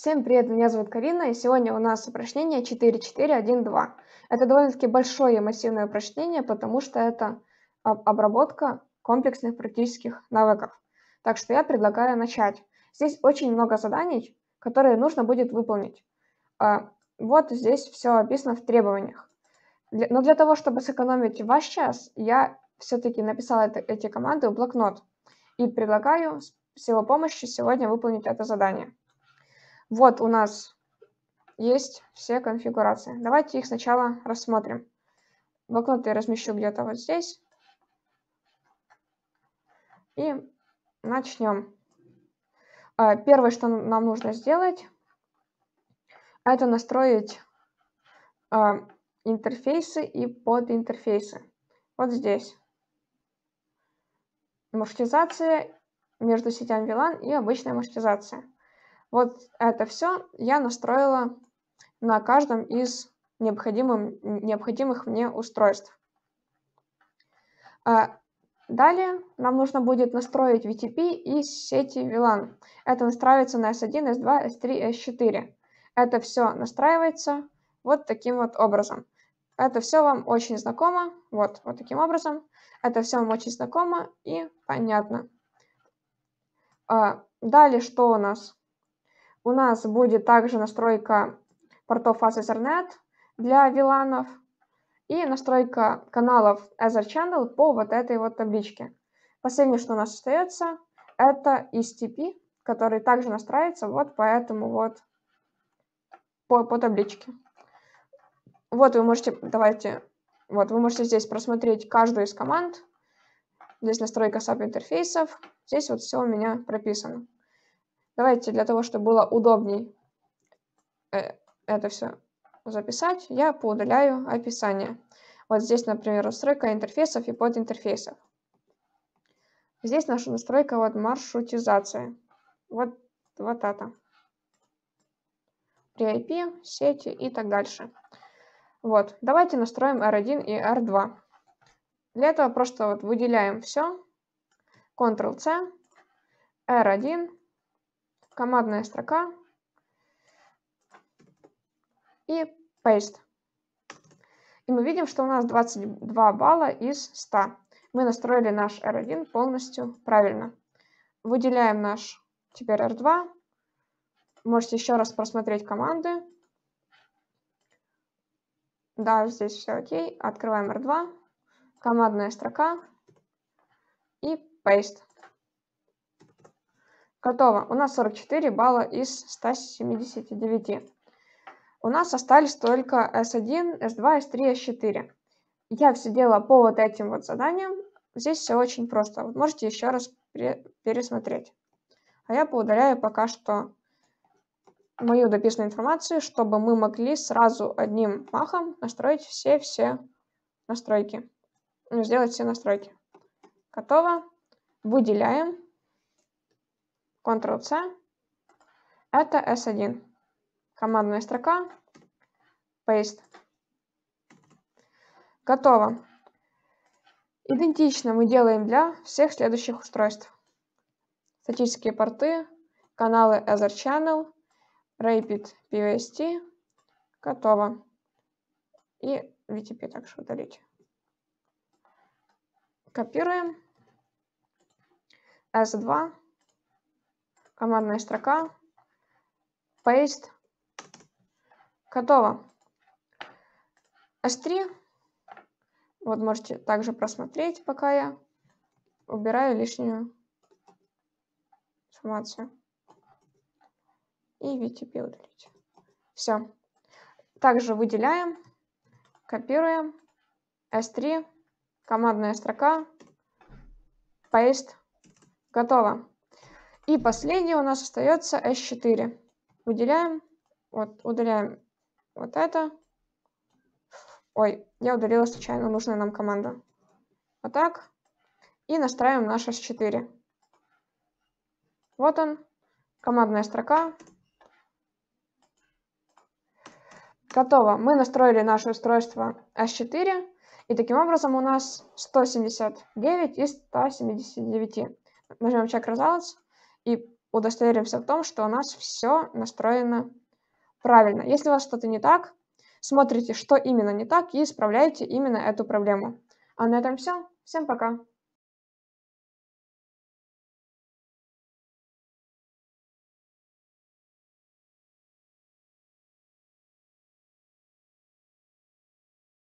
Всем привет, меня зовут Карина, и сегодня у нас упражнение 4.4.1.2. Это довольно-таки большое и массивное упражнение, потому что это обработка комплексных практических навыков. Так что я предлагаю начать. Здесь очень много заданий, которые нужно будет выполнить. А, вот здесь все описано в требованиях. Но для того, чтобы сэкономить ваш час, я все-таки написала это, эти команды в блокнот. И предлагаю с его помощью сегодня выполнить это задание. Вот у нас есть все конфигурации. Давайте их сначала рассмотрим. Блокнот я размещу где-то вот здесь. И начнем. А, первое, что нам нужно сделать, это настроить а, интерфейсы и подинтерфейсы. Вот здесь. Маршрутизация между сетями VLAN и обычная маршрутизация. Вот это все я настроила на каждом из необходимых мне устройств. А, далее нам нужно будет настроить VTP и сети VLAN. Это настраивается на S1, S2, S3, S4. Это все настраивается вот таким вот образом. Это все вам очень знакомо, вот, вот таким образом. Это все вам очень знакомо и понятно. А, далее что у нас? У нас будет также настройка портов AS Ethernet для VLAN и настройка каналов Ether Channel по вот этой вот табличке. Последнее, что у нас остается, это STP, который также настраивается вот по этому вот, по, по табличке. Вот вы можете, давайте, вот вы можете здесь просмотреть каждую из команд. Здесь настройка SAP интерфейсов. Здесь вот все у меня прописано. Давайте для того, чтобы было удобней э, это все записать, я поудаляю описание. Вот здесь, например, настройка интерфейсов и подинтерфейсов. Здесь наша настройка вот маршрутизация. Вот, вот это. При IP, сети и так дальше. Вот, давайте настроим R1 и R2. Для этого просто вот выделяем все. Ctrl-C, R1, командная строка и paste. И мы видим, что у нас 22 балла из 100. Мы настроили наш R1 полностью правильно. Выделяем наш теперь R2. Можете еще раз просмотреть команды. Да, здесь все окей. Открываем R2. Командная строка. И paste. Готово. У нас 44 балла из 179. У нас остались только S1, S2, S3, S4. Я все делала по вот этим вот заданиям. Здесь все очень просто. Вот можете еще раз пересмотреть. А я поудаляю пока что мою дописанную информацию, чтобы мы могли сразу одним махом настроить все-все настройки. Ну, сделать все настройки. Готово. Выделяем. Ctrl-C. Это S1. Командная строка. Paste. Готово. Идентично мы делаем для всех следующих устройств. Статические порты, каналы Ether Channel, Rapid PVST. Готово. И VTP также удалить. Копируем. S2 командная строка, paste, готово. s 3 вот можете также просмотреть, пока я убираю лишнюю информацию. И VTP удалить. Все. Также выделяем, копируем, S3, командная строка, paste, готово. И последнее у нас остается S4. Выделяем. Вот, удаляем вот это. Ой, я удалила случайно нужную нам команду. Вот так. И настраиваем наш S4. Вот он, командная строка. Готово. Мы настроили наше устройство S 4 И таким образом у нас 179 из 179. Нажмем check results и удостоверимся в том, что у нас все настроено правильно. Если у вас что-то не так, смотрите, что именно не так, и исправляйте именно эту проблему. А на этом все. Всем пока!